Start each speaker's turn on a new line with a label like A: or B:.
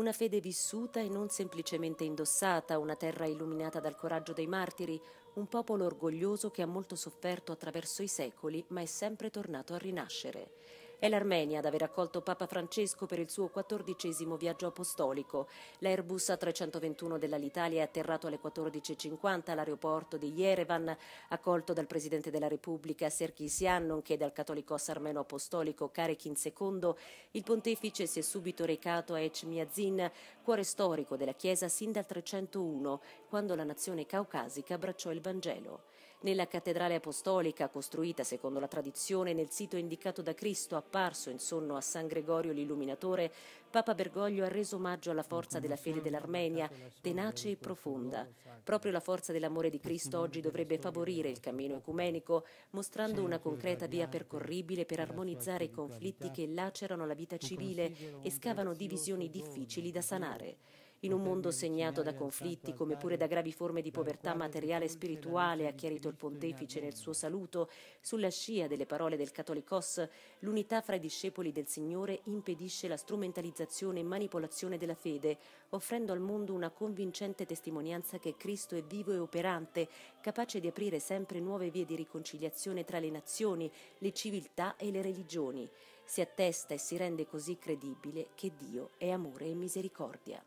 A: una fede vissuta e non semplicemente indossata, una terra illuminata dal coraggio dei martiri, un popolo orgoglioso che ha molto sofferto attraverso i secoli ma è sempre tornato a rinascere. È l'Armenia ad aver accolto Papa Francesco per il suo quattordicesimo viaggio apostolico. L'Airbus A321 dell'Alitalia è atterrato alle 14.50 all'aeroporto di Yerevan, accolto dal Presidente della Repubblica Serkisian, nonché dal cattolicos armeno apostolico Karekin II. Il pontefice si è subito recato a Echmiadzin, cuore storico della Chiesa sin dal 301, quando la nazione caucasica abbracciò il Vangelo. Nella cattedrale apostolica, costruita secondo la tradizione nel sito indicato da Cristo apparso in sonno a San Gregorio l'Illuminatore, Papa Bergoglio ha reso omaggio alla forza della fede dell'Armenia, tenace e profonda. Proprio la forza dell'amore di Cristo oggi dovrebbe favorire il cammino ecumenico, mostrando una concreta via percorribile per armonizzare i conflitti che lacerano la vita civile e scavano divisioni difficili da sanare. In un mondo segnato da conflitti come pure da gravi forme di povertà materiale e spirituale, ha chiarito il pontefice nel suo saluto, sulla scia delle parole del Catolicos, l'unità fra i discepoli del Signore impedisce la strumentalizzazione e manipolazione della fede, offrendo al mondo una convincente testimonianza che Cristo è vivo e operante, capace di aprire sempre nuove vie di riconciliazione tra le nazioni, le civiltà e le religioni. Si attesta e si rende così credibile che Dio è amore e
B: misericordia.